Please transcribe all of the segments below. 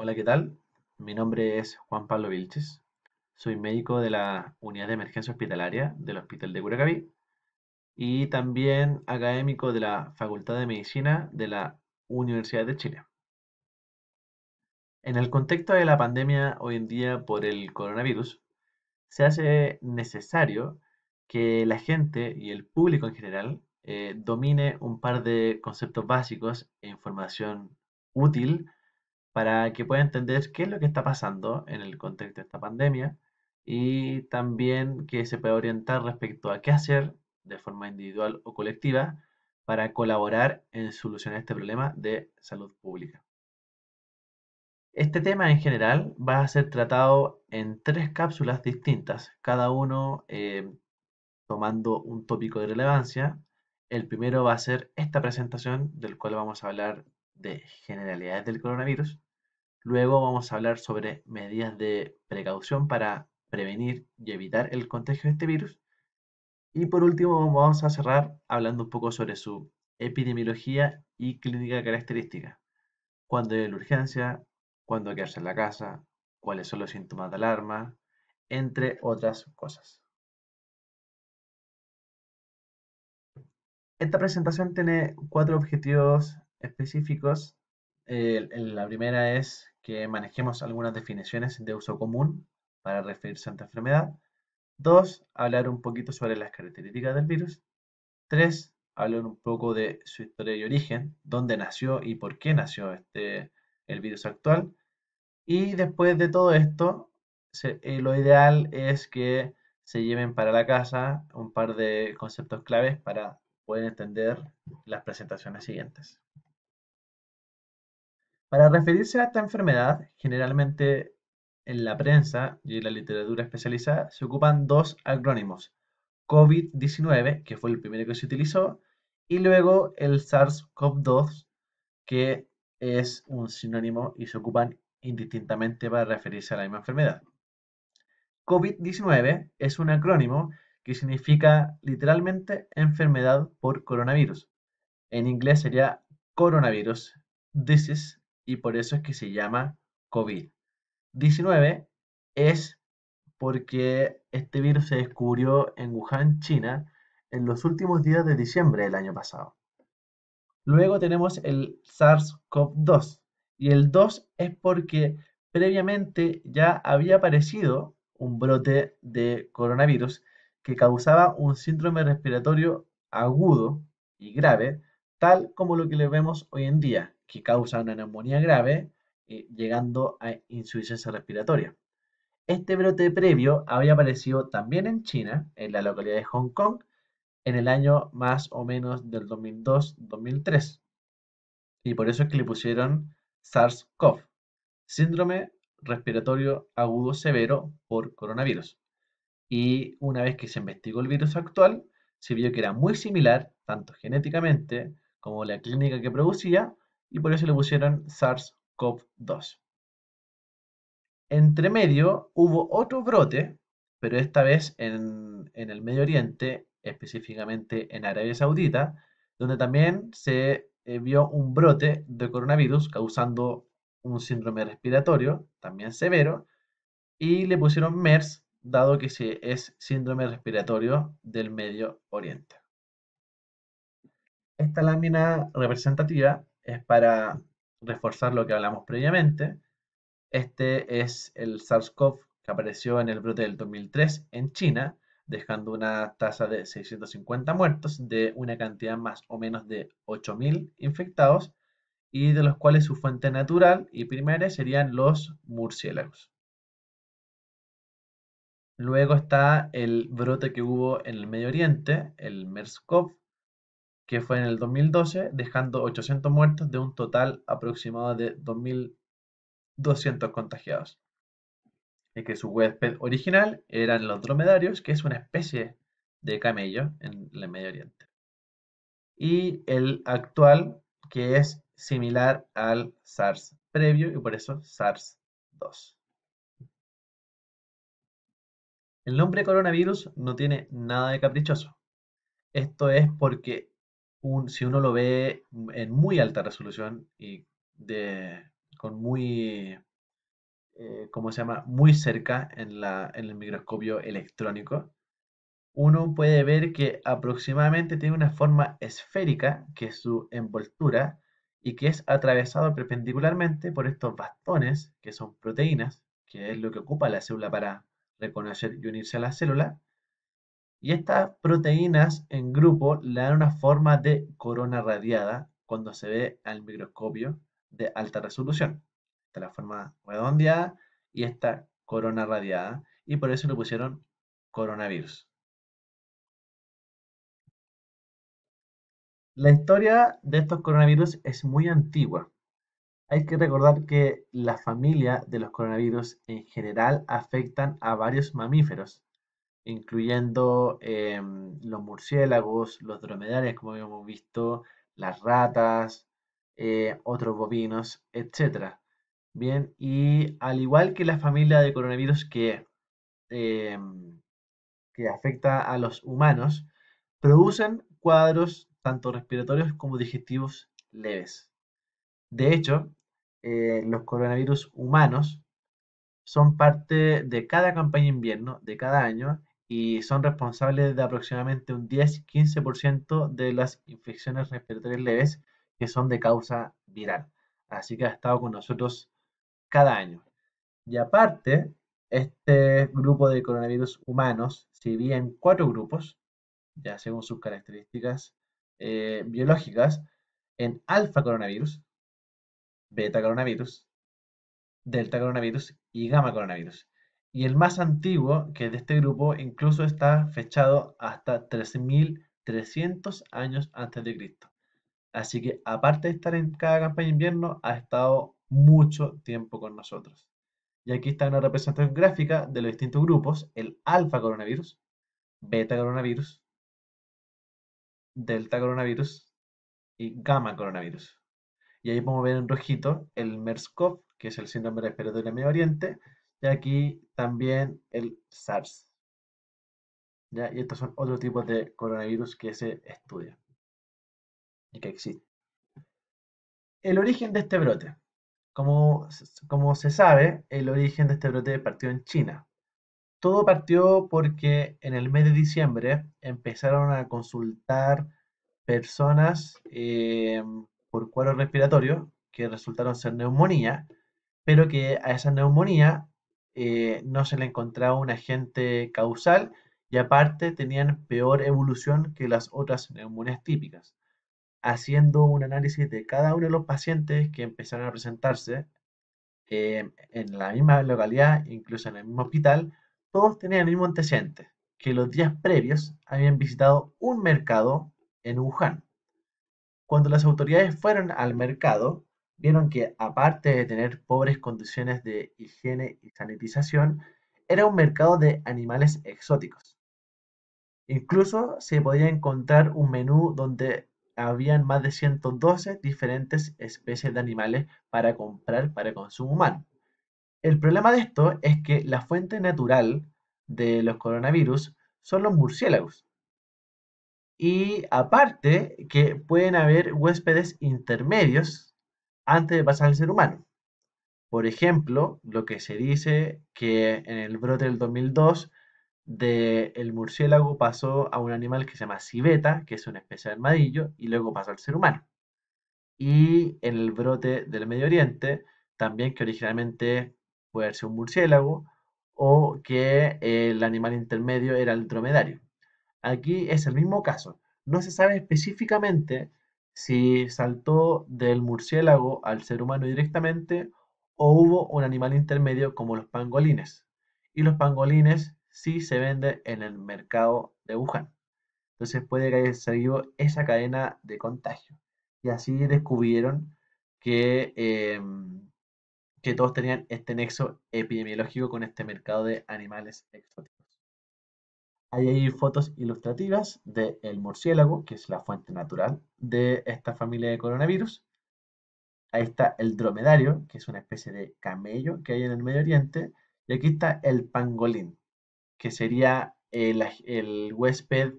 Hola, ¿qué tal? Mi nombre es Juan Pablo Vilches. Soy médico de la Unidad de Emergencia Hospitalaria del Hospital de Curacaví y también académico de la Facultad de Medicina de la Universidad de Chile. En el contexto de la pandemia hoy en día por el coronavirus, se hace necesario que la gente y el público en general eh, domine un par de conceptos básicos e información útil para que pueda entender qué es lo que está pasando en el contexto de esta pandemia y también que se pueda orientar respecto a qué hacer de forma individual o colectiva para colaborar en solucionar este problema de salud pública. Este tema en general va a ser tratado en tres cápsulas distintas, cada uno eh, tomando un tópico de relevancia. El primero va a ser esta presentación del cual vamos a hablar de generalidades del coronavirus. Luego vamos a hablar sobre medidas de precaución para prevenir y evitar el contagio de este virus. Y por último vamos a cerrar hablando un poco sobre su epidemiología y clínica característica. Cuándo hay la urgencia, cuándo quedarse en la casa, cuáles son los síntomas de alarma, entre otras cosas. Esta presentación tiene cuatro objetivos específicos. la primera es que manejemos algunas definiciones de uso común para referirse a esta enfermedad. Dos, hablar un poquito sobre las características del virus. Tres, hablar un poco de su historia y origen, dónde nació y por qué nació este, el virus actual. Y después de todo esto, eh, lo ideal es que se lleven para la casa un par de conceptos claves para poder entender las presentaciones siguientes. Para referirse a esta enfermedad, generalmente en la prensa y en la literatura especializada se ocupan dos acrónimos, COVID-19, que fue el primero que se utilizó, y luego el SARS-CoV-2, que es un sinónimo y se ocupan indistintamente para referirse a la misma enfermedad. COVID-19 es un acrónimo que significa literalmente enfermedad por coronavirus. En inglés sería coronavirus disease y por eso es que se llama COVID-19 es porque este virus se descubrió en Wuhan, China, en los últimos días de diciembre del año pasado. Luego tenemos el SARS-CoV-2 y el 2 es porque previamente ya había aparecido un brote de coronavirus que causaba un síndrome respiratorio agudo y grave, tal como lo que le vemos hoy en día, que causa una neumonía grave, eh, llegando a insuficiencia respiratoria. Este brote previo había aparecido también en China, en la localidad de Hong Kong, en el año más o menos del 2002-2003. Y por eso es que le pusieron SARS-CoV, síndrome respiratorio agudo severo por coronavirus. Y una vez que se investigó el virus actual, se vio que era muy similar, tanto genéticamente como la clínica que producía, y por eso le pusieron SARS-CoV-2. Entre medio hubo otro brote, pero esta vez en, el Medio Oriente, específicamente en Arabia Saudita, donde también se eh, vio un brote de coronavirus causando un síndrome respiratorio, también severo, y le pusieron MERS, dado que es síndrome respiratorio del Medio Oriente. Esta lámina representativa es para reforzar lo que hablamos previamente. Este es el SARS-CoV que apareció en el brote del 2003 en China, dejando una tasa de 650 muertos, de una cantidad más o menos de 8.000 infectados, y de los cuales su fuente natural y primera serían los murciélagos. Luego está el brote que hubo en el Medio Oriente, el MERS-CoV, que fue en el 2012, dejando 800 muertos de un total aproximado de 2.200 contagiados. Y que su huésped original eran los dromedarios, que es una especie de camello en el Medio Oriente. Y el actual, que es similar al SARS previo y por eso SARS-2. El nombre coronavirus no tiene nada de caprichoso. Esto es porque si uno lo ve en muy alta resolución y con muy, eh, se llama? Muy cerca en, en el microscopio electrónico, uno puede ver que aproximadamente tiene una forma esférica, que es su envoltura, y que es atravesado perpendicularmente por estos bastones, que son proteínas, que es lo que ocupa la célula para reconocer y unirse a la célula, y estas proteínas en grupo le dan una forma de corona radiada cuando se ve al microscopio de alta resolución. Esta es la forma redondeada y esta corona radiada. Y por eso lo pusieron coronavirus. La historia de estos coronavirus es muy antigua. Hay que recordar que la familia de los coronavirus en general afectan a varios mamíferos, incluyendo em, los murciélagos, los dromedarios, como habíamos visto, las ratas, eh, otros bovinos, etc. Bien, y al igual que la familia de coronavirus que, em, que afecta a los humanos, producen cuadros tanto respiratorios como digestivos leves. De hecho, eh, los coronavirus humanos son parte de cada campaña invierno de cada año y son responsables de aproximadamente un 10-15% de las infecciones respiratorias leves que son de causa viral. Así que ha estado con nosotros cada año. Y aparte, este grupo de coronavirus humanos se divide en cuatro grupos, ya según sus características eh, biológicas, en alfa coronavirus, beta coronavirus, delta coronavirus y gamma coronavirus y el más antiguo, que de este grupo incluso está fechado hasta 13.300 años antes de Cristo. Así que aparte de estar en cada campaña de invierno, ha estado mucho tiempo con nosotros. Y aquí está una representación gráfica de los distintos grupos, el alfa coronavirus, beta coronavirus, delta coronavirus y gamma coronavirus. Y ahí podemos ver en rojito el MERS-CoV, que es el síndrome respiratorio del Medio Oriente, y aquí también el SARS. ¿Ya? Y estos son otros tipos de coronavirus que se estudian y que existen. El origen de este brote. Como, se sabe, el origen de este brote partió en China. Todo partió porque en el mes de diciembre empezaron a consultar personas eh, por cuero respiratorio que resultaron ser neumonía, pero que a esa neumonía eh, no se le encontraba un agente causal y aparte tenían peor evolución que las otras neumonías típicas. Haciendo un análisis de cada uno de los pacientes que empezaron a presentarse eh, en la misma localidad, incluso en el mismo hospital, todos tenían el mismo antecedente, que los días previos habían visitado un mercado en Wuhan. Cuando las autoridades fueron al mercado, vieron que aparte de tener pobres condiciones de higiene y sanitización, era un mercado de animales exóticos. Incluso se podía encontrar un menú donde habían más de 112 diferentes especies de animales para comprar para consumo humano. El problema de esto es que la fuente natural de los coronavirus son los murciélagos. Y aparte que pueden haber huéspedes intermedios antes de pasar al ser humano. Por ejemplo, lo que se dice que en el brote del 2002 del murciélago pasó a un animal que se llama civeta, que es una especie de armadillo, y luego pasó al ser humano. Y en el brote del Medio Oriente, también que originalmente puede ser un murciélago, o que el animal intermedio era el dromedario. Aquí es el mismo caso. No se sabe específicamente si saltó del murciélago al ser humano directamente o hubo un animal intermedio como los pangolines. Y los pangolines sí se venden en el mercado de Wuhan. Entonces puede que haya seguido esa cadena de contagio. Y así descubrieron que, em, que todos tenían este nexo epidemiológico con este mercado de animales exóticos. Hay fotos ilustrativas del murciélago, que es la fuente natural de esta familia de coronavirus. Ahí está el dromedario, que es una especie de camello que hay en el Medio Oriente. Y aquí está el pangolín, que sería el, huésped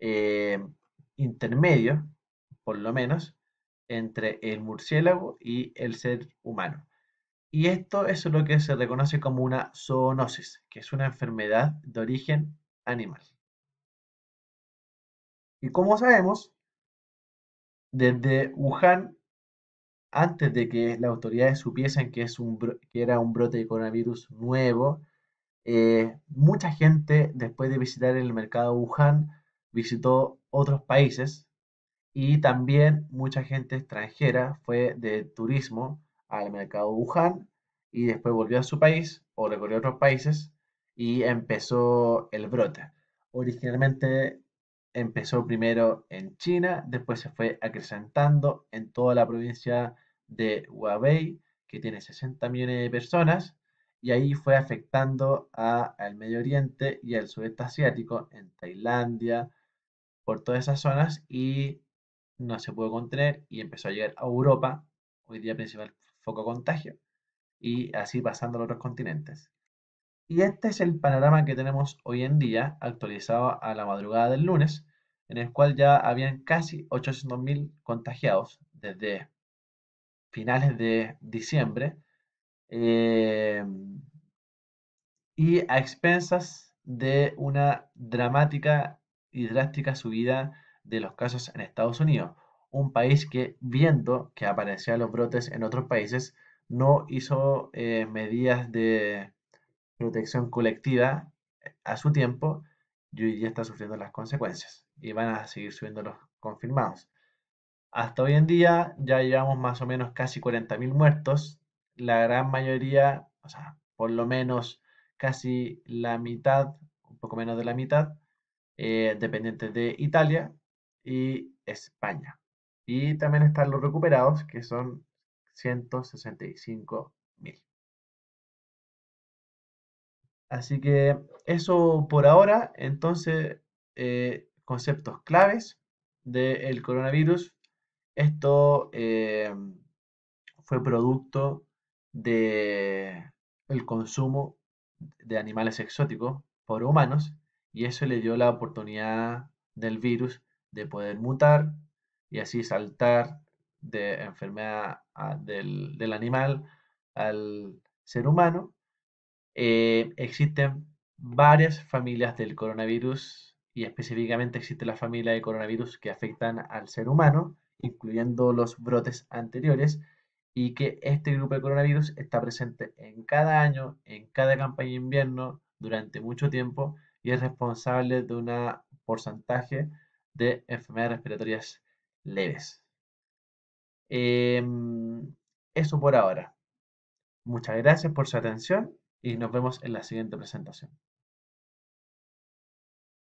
eh, intermedio, por lo menos, entre el murciélago y el ser humano. Y esto es lo que se reconoce como una zoonosis, que es una enfermedad de origen animal. Y como sabemos, desde Wuhan, antes de que las autoridades supiesen que, es que era un brote de coronavirus nuevo, eh, mucha gente, después de visitar el mercado Wuhan, visitó otros países y también mucha gente extranjera fue de turismo al mercado Wuhan y después volvió a su país o recorrió otros países y empezó el brote. Originalmente empezó primero en China, después se fue acrecentando en toda la provincia de Huawei, que tiene 60 millones de personas, y ahí fue afectando al Medio Oriente y al sudeste asiático, en Tailandia, por todas esas zonas, y no se pudo contener y empezó a llegar a Europa, hoy día principal foco contagio, y así pasando a los otros continentes. Y este es el panorama que tenemos hoy en día, actualizado a la madrugada del lunes, en el cual ya habían casi 800.000 contagiados desde finales de diciembre eh, y a expensas de una dramática y drástica subida de los casos en Estados Unidos, un país que viendo que aparecían los brotes en otros países no hizo eh, medidas de protección colectiva eh, a su tiempo y hoy está sufriendo las consecuencias y van a seguir subiendo los confirmados. Hasta hoy en día ya llevamos más o menos casi 40.000 muertos, la gran mayoría, o sea, por lo menos casi la mitad, un poco menos de la mitad, eh, dependientes de Italia y España. Y también están los recuperados, que son 165.000. Así que eso por ahora. Entonces, eh, conceptos claves del coronavirus. Esto eh, fue producto del consumo de animales exóticos por humanos y eso le dio la oportunidad del virus de poder mutar y así saltar de enfermedad ah, del, animal al ser humano eh, existen varias familias del coronavirus y específicamente existe la familia de coronavirus que afectan al ser humano, incluyendo los brotes anteriores, y que este grupo de coronavirus está presente en cada año, en cada campaña de invierno, durante mucho tiempo, y es responsable de un porcentaje de enfermedades respiratorias leves. Em, eso por ahora. Muchas gracias por su atención y nos vemos en la siguiente presentación.